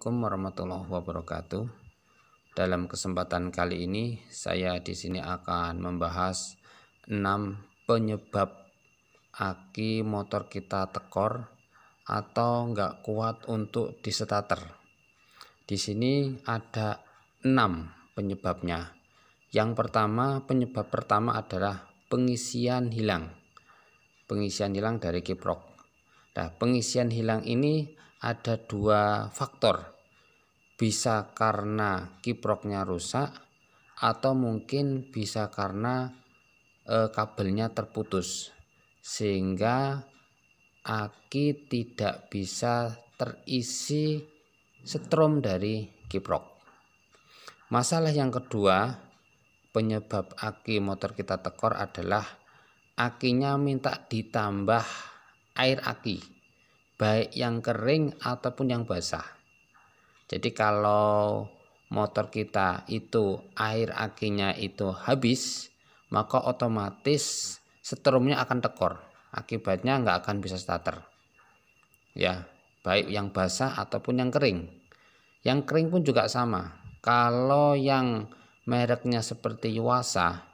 Assalamualaikum warahmatullahi wabarakatuh. Dalam kesempatan kali ini saya di sini akan membahas 6 penyebab aki motor kita tekor atau nggak kuat untuk di starter. Di sini ada 6 penyebabnya. Yang pertama, penyebab pertama adalah pengisian hilang. Pengisian hilang dari kiprok. Nah, pengisian hilang ini ada dua faktor. Bisa karena kiproknya rusak atau mungkin bisa karena e, kabelnya terputus sehingga aki tidak bisa terisi setrum dari kiprok. Masalah yang kedua, penyebab aki motor kita tekor adalah akinya minta ditambah air aki baik yang kering ataupun yang basah. Jadi kalau motor kita itu air akinya itu habis, maka otomatis setrumnya akan tekor. Akibatnya nggak akan bisa starter. Ya, baik yang basah ataupun yang kering. Yang kering pun juga sama. Kalau yang mereknya seperti Yuasa,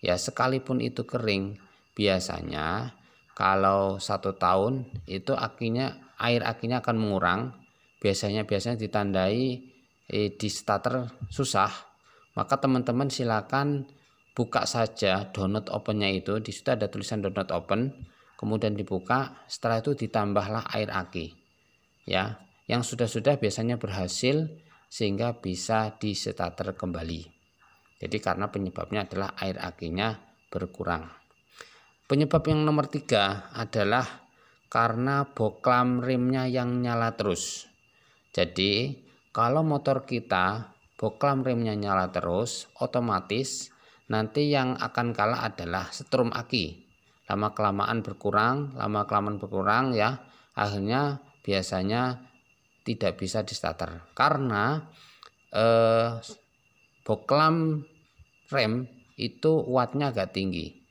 ya sekalipun itu kering, biasanya kalau satu tahun itu akinya air akinya akan mengurang biasanya biasanya ditandai eh, di starter susah maka teman-teman silakan buka saja download opennya itu di situ ada tulisan donut open kemudian dibuka setelah itu ditambahlah air aki ya yang sudah-sudah biasanya berhasil sehingga bisa di starter kembali jadi karena penyebabnya adalah air akinya berkurang Penyebab yang nomor tiga adalah karena boklam remnya yang nyala terus. Jadi kalau motor kita boklam remnya nyala terus, otomatis nanti yang akan kalah adalah setrum aki. Lama kelamaan berkurang, lama kelamaan berkurang ya, akhirnya biasanya tidak bisa di starter karena eh, boklam rem itu wattnya agak tinggi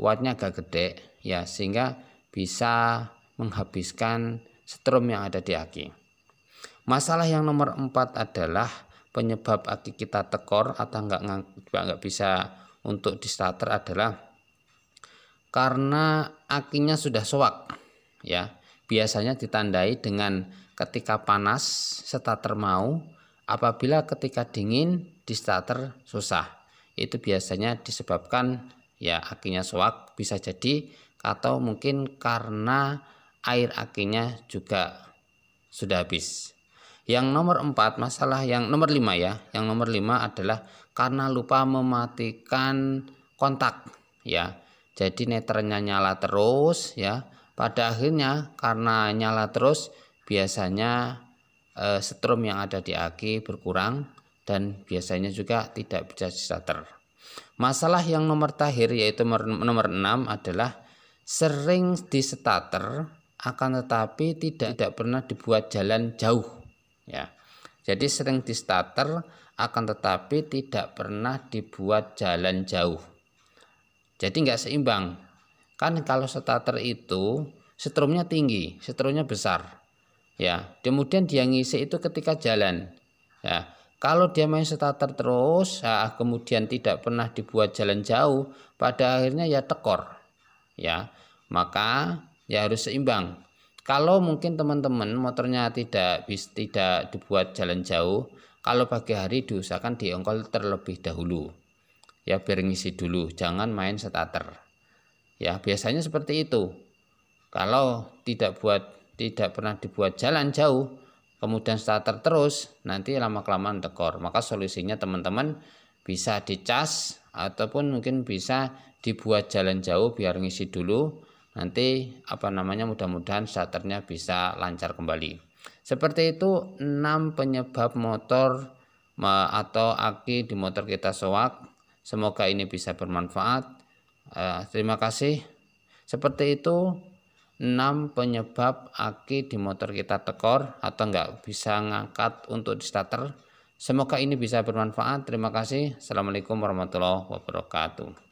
wattnya agak gede ya sehingga bisa menghabiskan setrum yang ada di aki. Masalah yang nomor empat adalah penyebab aki kita tekor atau nggak nggak bisa untuk di starter adalah karena akinya sudah soak ya biasanya ditandai dengan ketika panas starter mau apabila ketika dingin di starter susah itu biasanya disebabkan ya akinya soak bisa jadi atau mungkin karena air akinya juga sudah habis. Yang nomor empat masalah yang nomor lima ya, yang nomor lima adalah karena lupa mematikan kontak ya. Jadi neternya nyala terus ya. Pada akhirnya karena nyala terus biasanya eh, setrum yang ada di aki berkurang dan biasanya juga tidak bisa starter. Masalah yang nomor tahir yaitu nomor 6 adalah sering di disetater akan tetapi tidak tidak pernah dibuat jalan jauh ya. Jadi sering di disetater akan tetapi tidak pernah dibuat jalan jauh. Jadi nggak seimbang. Kan kalau starter itu setrumnya tinggi, setrumnya besar. Ya, kemudian dia ngisi itu ketika jalan. Ya, kalau dia main starter terus, nah, kemudian tidak pernah dibuat jalan jauh, pada akhirnya ya tekor. Ya, maka ya harus seimbang. Kalau mungkin teman-teman motornya tidak bisa tidak dibuat jalan jauh, kalau pagi hari diusahakan diongkol terlebih dahulu. Ya, biar ngisi dulu, jangan main starter. Ya, biasanya seperti itu. Kalau tidak buat tidak pernah dibuat jalan jauh, kemudian starter terus, nanti lama-kelamaan tekor. Maka solusinya teman-teman bisa dicas ataupun mungkin bisa dibuat jalan jauh biar ngisi dulu. Nanti apa namanya mudah-mudahan starternya bisa lancar kembali. Seperti itu 6 penyebab motor atau aki di motor kita soak. Semoga ini bisa bermanfaat. Eh, terima kasih. Seperti itu 6 penyebab aki di motor kita tekor atau nggak bisa ngangkat untuk di starter. Semoga ini bisa bermanfaat. Terima kasih. Assalamualaikum warahmatullahi wabarakatuh.